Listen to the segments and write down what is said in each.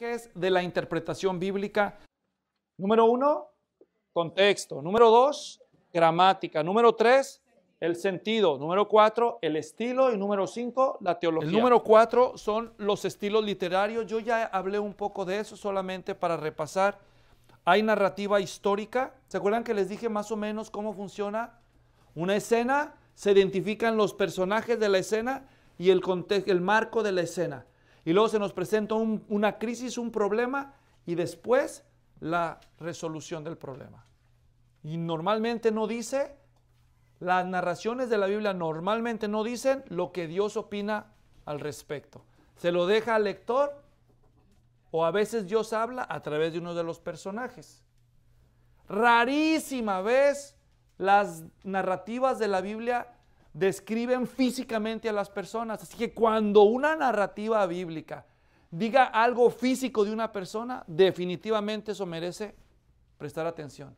es de la interpretación bíblica. Número uno, contexto. Número dos, gramática. Número tres, el sentido. Número cuatro, el estilo. Y número cinco, la teología. El número cuatro son los estilos literarios. Yo ya hablé un poco de eso solamente para repasar. Hay narrativa histórica. ¿Se acuerdan que les dije más o menos cómo funciona? Una escena, se identifican los personajes de la escena y el, contexto el marco de la escena. Y luego se nos presenta una crisis, un problema y después la resolución del problema. Y normalmente no dice, las narraciones de la Biblia normalmente no dicen lo que Dios opina al respecto. Se lo deja al lector o a veces Dios habla a través de uno de los personajes. Rarísima vez las narrativas de la Biblia describen físicamente a las personas. Así que cuando una narrativa bíblica diga algo físico de una persona, definitivamente eso merece prestar atención.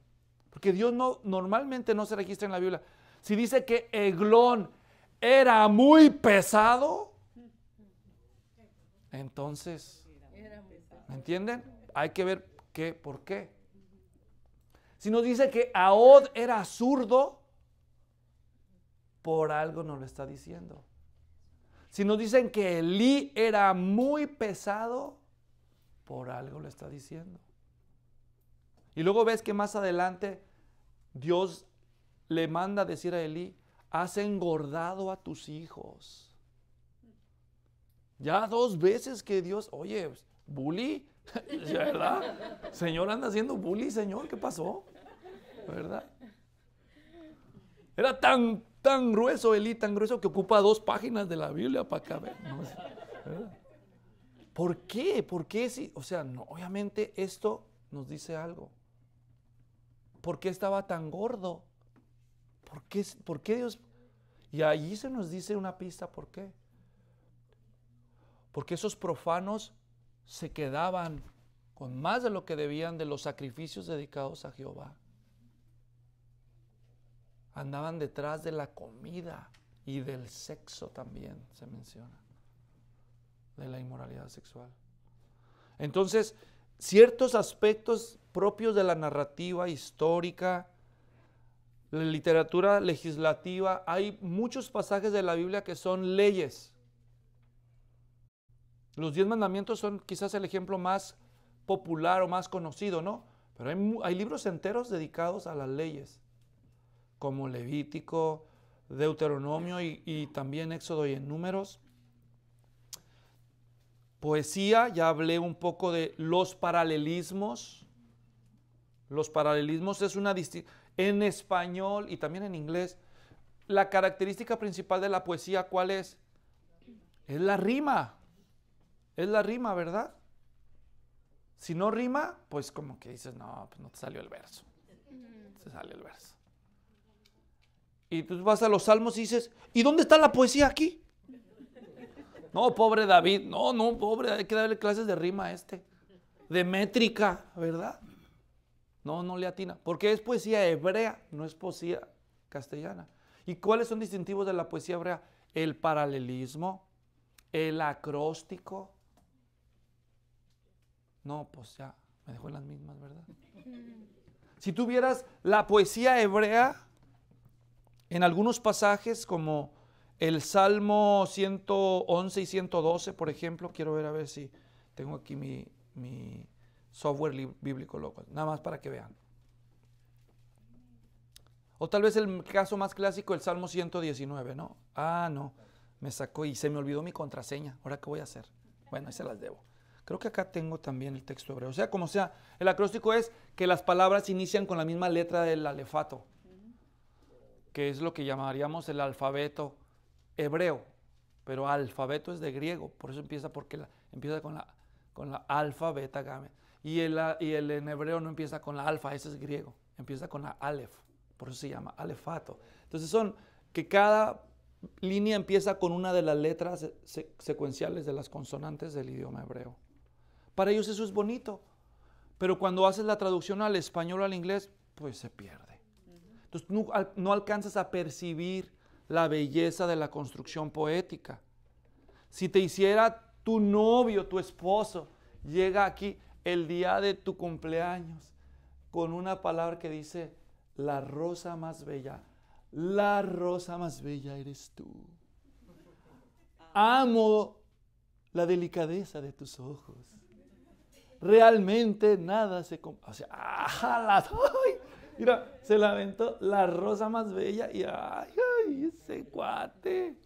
Porque Dios no, normalmente no se registra en la Biblia. Si dice que Eglón era muy pesado, entonces, ¿me entienden? Hay que ver qué, por qué. Si nos dice que Ahod era zurdo, por algo nos lo está diciendo. Si nos dicen que Elí era muy pesado, por algo lo está diciendo. Y luego ves que más adelante Dios le manda a decir a Elí, has engordado a tus hijos. Ya dos veces que Dios, oye, bully, ¿verdad? Señor anda haciendo bully, señor, ¿qué pasó? ¿Verdad? Era tan Tan grueso, Eli, tan grueso que ocupa dos páginas de la Biblia para caber. ¿Por qué? ¿Por qué? o sea, no, obviamente esto nos dice algo. ¿Por qué estaba tan gordo? ¿Por qué, ¿Por qué Dios? Y allí se nos dice una pista, ¿por qué? Porque esos profanos se quedaban con más de lo que debían de los sacrificios dedicados a Jehová. Andaban detrás de la comida y del sexo también se menciona, de la inmoralidad sexual. Entonces, ciertos aspectos propios de la narrativa histórica, la literatura legislativa, hay muchos pasajes de la Biblia que son leyes. Los diez mandamientos son quizás el ejemplo más popular o más conocido, ¿no? Pero hay, hay libros enteros dedicados a las leyes como Levítico, Deuteronomio y, también Éxodo y en Números. Poesía, ya hablé un poco de los paralelismos. Los paralelismos es una distinción. En español y también en inglés, la característica principal de la poesía, ¿cuál es? Es la rima. Es la rima, ¿verdad? Si no rima, pues como que dices, no, pues no te salió el verso. Se sale el verso. Y tú pues vas a los salmos y dices, ¿y dónde está la poesía aquí? No, pobre David, no, no, pobre, hay que darle clases de rima a este, de métrica, ¿verdad? No, no le atina, porque es poesía hebrea, no es poesía castellana. ¿Y cuáles son distintivos de la poesía hebrea? El paralelismo, el acróstico. No, pues ya, me dejó en las mismas, ¿verdad? Si tuvieras la poesía hebrea, en algunos pasajes como el Salmo 111 y 112, por ejemplo, quiero ver a ver si tengo aquí mi, software bíblico local, nada más para que vean. O tal vez el caso más clásico, el Salmo 119, ¿no? Ah, no, me sacó y se me olvidó mi contraseña. ¿Ahora qué voy a hacer? Bueno, ahí se las debo. Creo que acá tengo también el texto hebreo. O sea, como sea, el acróstico es que las palabras inician con la misma letra del alefato que es lo que llamaríamos el alfabeto hebreo, pero alfabeto es de griego, por eso empieza, porque empieza con, la, con la alfa, beta, Y el, y el en hebreo no empieza con la alfa, ese es griego, empieza con la alef, por eso se llama alefato. Entonces son que cada línea empieza con una de las letras secuenciales de las consonantes del idioma hebreo. Para ellos eso es bonito, pero cuando haces la traducción al español o al inglés, pues se pierde. Entonces no, alcanzas a percibir la belleza de la construcción poética. Si te hiciera tu novio, tu esposo, llega aquí el día de tu cumpleaños con una palabra que dice, la rosa más bella, la rosa más bella eres tú. Amo la delicadeza de tus ojos. Realmente nada se... O sea, ¡ay! Mira, se la aventó la rosa más bella y ay, ay, ese cuate.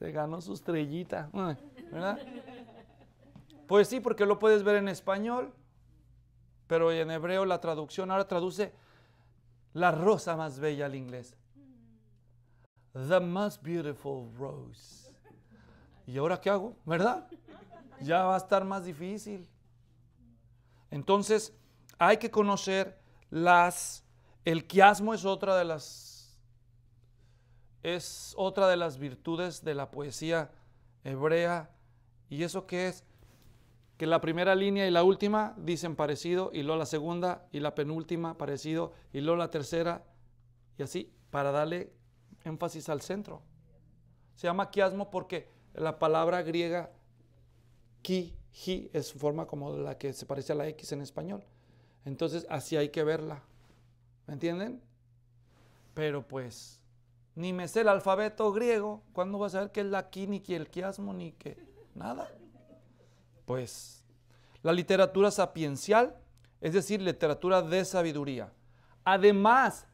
Se ganó su estrellita, ¿verdad? Pues sí, porque lo puedes ver en español, pero en hebreo la traducción ahora traduce la rosa más bella al inglés. The most beautiful rose. ¿Y ahora qué hago? ¿Verdad? Ya va a estar más difícil. Entonces, hay que conocer las, el quiasmo es otra de las, es otra de las virtudes de la poesía hebrea. ¿Y eso qué es? Que la primera línea y la última dicen parecido, y luego la segunda y la penúltima parecido, y luego la tercera, y así, para darle énfasis al centro. Se llama quiasmo porque la palabra griega qui hi, es forma como la que se parece a la X en español. Entonces así hay que verla. ¿Me entienden? Pero pues, ni me sé el alfabeto griego, ¿cuándo vas a ver qué es la quí, ni qué el quiasmo, ni qué? nada? Pues, la literatura sapiencial, es decir, literatura de sabiduría. Además,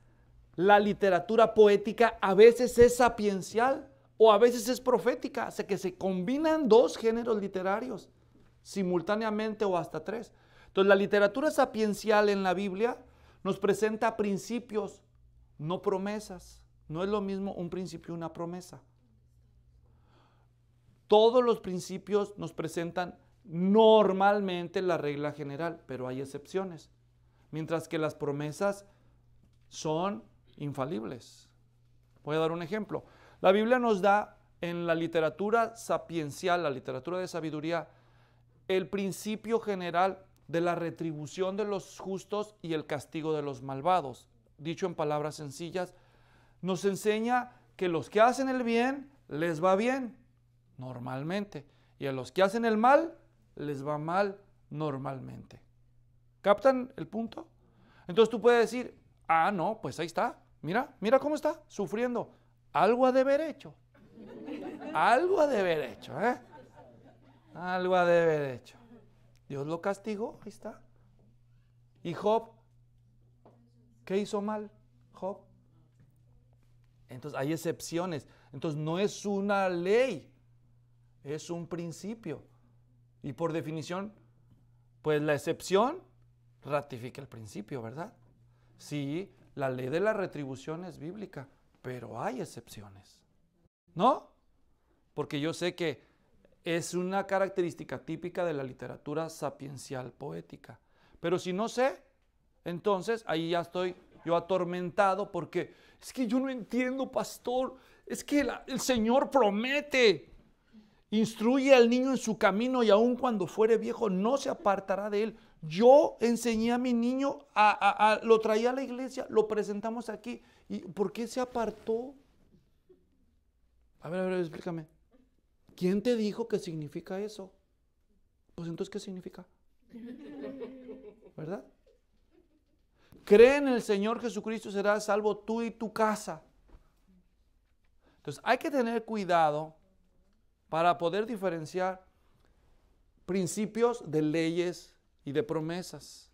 la literatura poética a veces es sapiencial o a veces es profética, o que se combinan dos géneros literarios simultáneamente o hasta tres. Entonces la literatura sapiencial en la Biblia nos presenta principios, no promesas. No es lo mismo un principio y una promesa. Todos los principios nos presentan normalmente la regla general, pero hay excepciones. Mientras que las promesas son infalibles. Voy a dar un ejemplo. La Biblia nos da en la literatura sapiencial, la literatura de sabiduría, el principio general de la retribución de los justos y el castigo de los malvados. Dicho en palabras sencillas, nos enseña que los que hacen el bien les va bien, normalmente, y a los que hacen el mal les va mal normalmente. ¿Captan el punto? Entonces tú puedes decir, ah, no, pues ahí está, mira, mira cómo está, sufriendo. Algo ha de haber hecho. Algo ha de haber hecho, ¿eh? Algo ha de haber hecho. Dios lo castigó, ahí está. ¿Y Job? ¿Qué hizo mal Job? Entonces hay excepciones. Entonces no es una ley, es un principio. Y por definición, pues la excepción ratifica el principio, ¿verdad? Sí, la ley de la retribución es bíblica, pero hay excepciones. ¿No? Porque yo sé que es una característica típica de la literatura sapiencial poética. Pero si no sé, entonces ahí ya estoy yo atormentado porque es que yo no entiendo, pastor, es que el Señor promete, instruye al niño en su camino y aun cuando fuere viejo no se apartará de él. Yo enseñé a mi niño, lo traía a la iglesia, lo presentamos aquí. ¿Y por qué se apartó? A ver, a ver, explícame. ¿Quién te dijo que significa eso? Pues entonces, ¿qué significa? ¿Verdad? Cree en el Señor Jesucristo, será salvo tú y tu casa. Entonces, hay que tener cuidado para poder diferenciar principios de leyes y de promesas.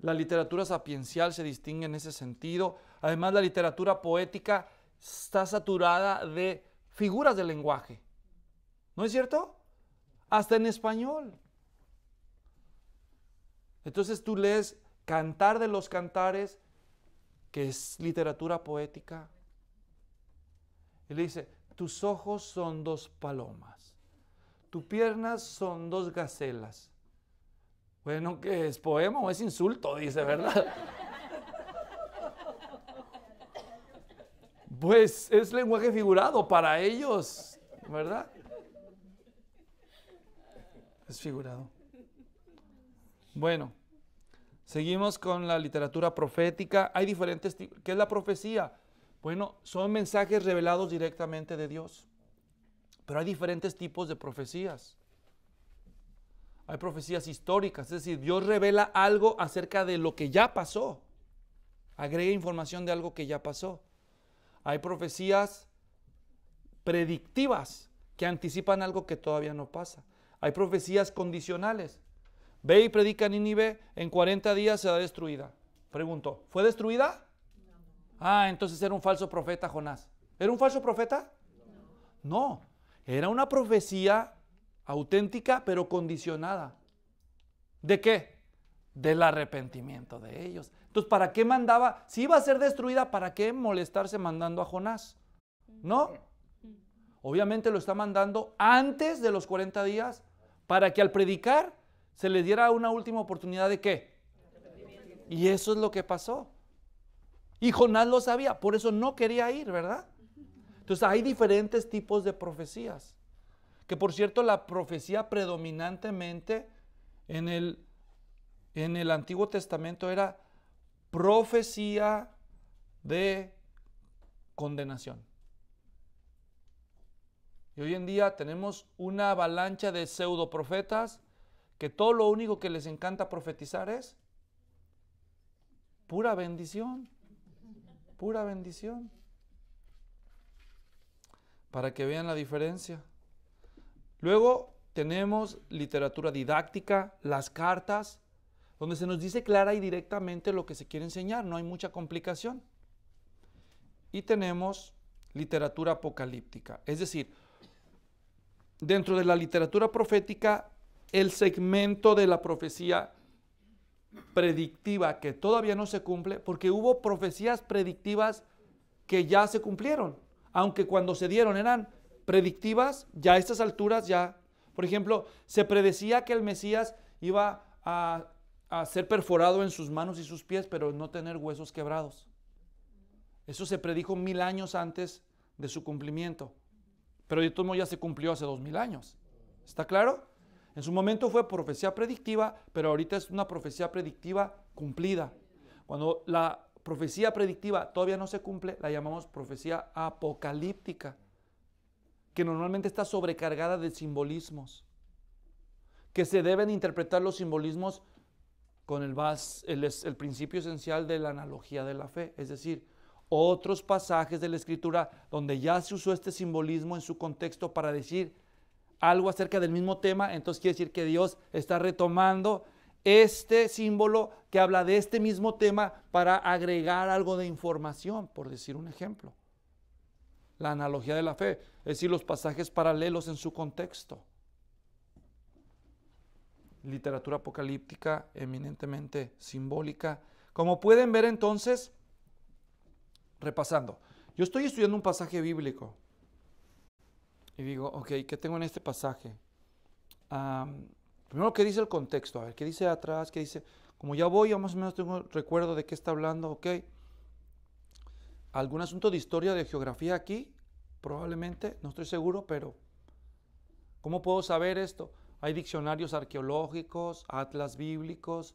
La literatura sapiencial se distingue en ese sentido. Además, la literatura poética está saturada de figuras del lenguaje. ¿No es cierto? Hasta en español. Entonces tú lees Cantar de los Cantares, que es literatura poética. Y le dice, tus ojos son dos palomas, tus piernas son dos gacelas. Bueno, que es poema o es insulto, dice, ¿verdad? Pues es lenguaje figurado para ellos, ¿verdad? Es figurado. Bueno, seguimos con la literatura profética. Hay diferentes tipos. ¿Qué es la profecía? Bueno, son mensajes revelados directamente de Dios. Pero hay diferentes tipos de profecías. Hay profecías históricas, es decir, Dios revela algo acerca de lo que ya pasó. Agrega información de algo que ya pasó. Hay profecías predictivas que anticipan algo que todavía no pasa. Hay profecías condicionales. Ve y predica Nínive, en 40 días será destruida. Pregunto, ¿fue destruida? Ah, entonces era un falso profeta Jonás. ¿Era un falso profeta? No. no, era una profecía auténtica pero condicionada. ¿De qué? del arrepentimiento de ellos. Entonces, ¿para qué mandaba? Si iba a ser destruida, ¿para qué molestarse mandando a Jonás? ¿No? Obviamente lo está mandando antes de los 40 días para que al predicar se le diera una última oportunidad de qué. Y eso es lo que pasó. Y Jonás lo sabía, por eso no quería ir, ¿verdad? Entonces hay diferentes tipos de profecías. Que por cierto, la profecía predominantemente en el en el Antiguo Testamento era profecía de condenación. Y hoy en día tenemos una avalancha de pseudo profetas que todo lo único que les encanta profetizar es pura bendición, pura bendición. Para que vean la diferencia. Luego tenemos literatura didáctica, las cartas, donde se nos dice clara y directamente lo que se quiere enseñar, no hay mucha complicación. Y tenemos literatura apocalíptica, es decir, dentro de la literatura profética, el segmento de la profecía predictiva que todavía no se cumple, porque hubo profecías predictivas que ya se cumplieron, aunque cuando se dieron eran predictivas, ya a estas alturas ya, por ejemplo, se predecía que el Mesías iba a a ser perforado en sus manos y sus pies, pero no tener huesos quebrados. Eso se predijo mil años antes de su cumplimiento. Pero de todo modos ya se cumplió hace dos mil años. ¿Está claro? En su momento fue profecía predictiva, pero ahorita es una profecía predictiva cumplida. Cuando la profecía predictiva todavía no se cumple, la llamamos profecía apocalíptica, que normalmente está sobrecargada de simbolismos, que se deben interpretar los simbolismos con el, el, el principio esencial de la analogía de la fe, es decir, otros pasajes de la escritura donde ya se usó este simbolismo en su contexto para decir algo acerca del mismo tema, entonces quiere decir que Dios está retomando este símbolo que habla de este mismo tema para agregar algo de información, por decir un ejemplo. La analogía de la fe, es decir, los pasajes paralelos en su contexto literatura apocalíptica eminentemente simbólica. Como pueden ver entonces, repasando, yo estoy estudiando un pasaje bíblico y digo, ok, ¿qué tengo en este pasaje? primero, ¿qué dice el contexto? A ver, ¿qué dice atrás? ¿Qué dice? Como ya voy, yo más o menos tengo recuerdo de qué está hablando, ok. ¿Algún asunto de historia, de geografía aquí? Probablemente, no estoy seguro, pero ¿cómo puedo saber esto? Hay diccionarios arqueológicos, atlas bíblicos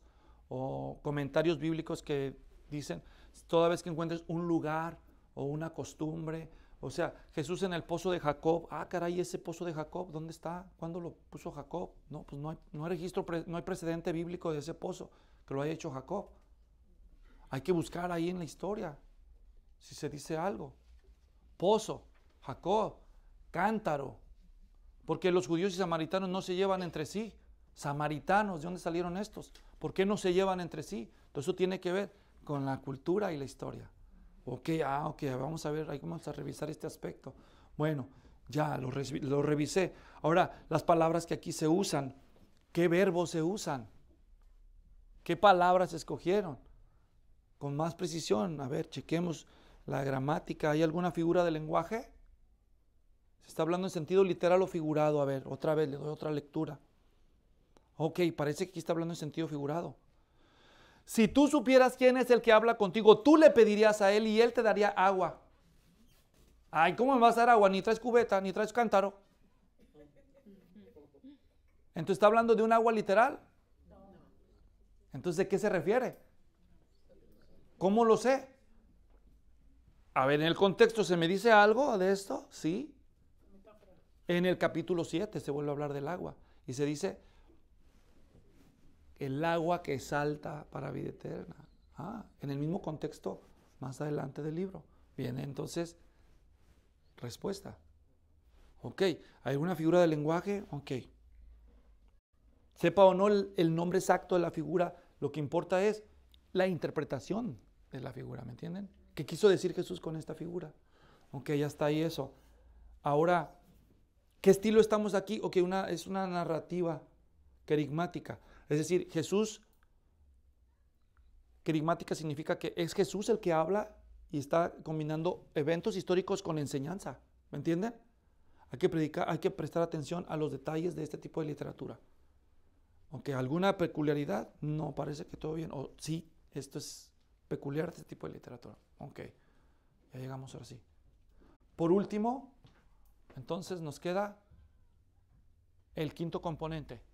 o comentarios bíblicos que dicen, toda vez que encuentres un lugar o una costumbre, o sea, Jesús en el pozo de Jacob, ah, caray, ese pozo de Jacob, ¿dónde está? ¿Cuándo lo puso Jacob? No, pues no hay, no hay registro, no hay precedente bíblico de ese pozo que lo haya hecho Jacob. Hay que buscar ahí en la historia si se dice algo. Pozo, Jacob, cántaro, porque los judíos y samaritanos no se llevan entre sí. Samaritanos, ¿de dónde salieron estos? ¿Por qué no se llevan entre sí? Entonces eso tiene que ver con la cultura y la historia. Ok, ah, ok, vamos a ver, vamos a revisar este aspecto. Bueno, ya lo, lo revisé. Ahora, las palabras que aquí se usan, ¿qué verbos se usan? ¿Qué palabras escogieron? Con más precisión, a ver, chequemos la gramática. ¿Hay alguna figura de lenguaje? Se está hablando en sentido literal o figurado. A ver, otra vez le doy otra lectura. Ok, parece que aquí está hablando en sentido figurado. Si tú supieras quién es el que habla contigo, tú le pedirías a él y él te daría agua. Ay, ¿cómo me vas a dar agua? Ni traes cubeta, ni traes cántaro. Entonces está hablando de un agua literal. Entonces, ¿de qué se refiere? ¿Cómo lo sé? A ver, en el contexto se me dice algo de esto, sí. En el capítulo 7 se vuelve a hablar del agua y se dice, el agua que salta para vida eterna. Ah, en el mismo contexto, más adelante del libro. Viene entonces respuesta. Ok, ¿hay alguna figura de lenguaje? Ok. Sepa o no el, el nombre exacto de la figura, lo que importa es la interpretación de la figura, ¿me entienden? ¿Qué quiso decir Jesús con esta figura? Ok, ya está ahí eso. Ahora, ¿Qué estilo estamos aquí? O que una, es una narrativa querigmática. Es decir, Jesús, querigmática significa que es Jesús el que habla y está combinando eventos históricos con enseñanza. ¿Me entienden? Hay que predicar, hay que prestar atención a los detalles de este tipo de literatura. Aunque alguna peculiaridad, no, parece que todo bien. O sí, esto es peculiar de este tipo de literatura. Ok, ya llegamos ahora sí. Por último, entonces nos queda el quinto componente,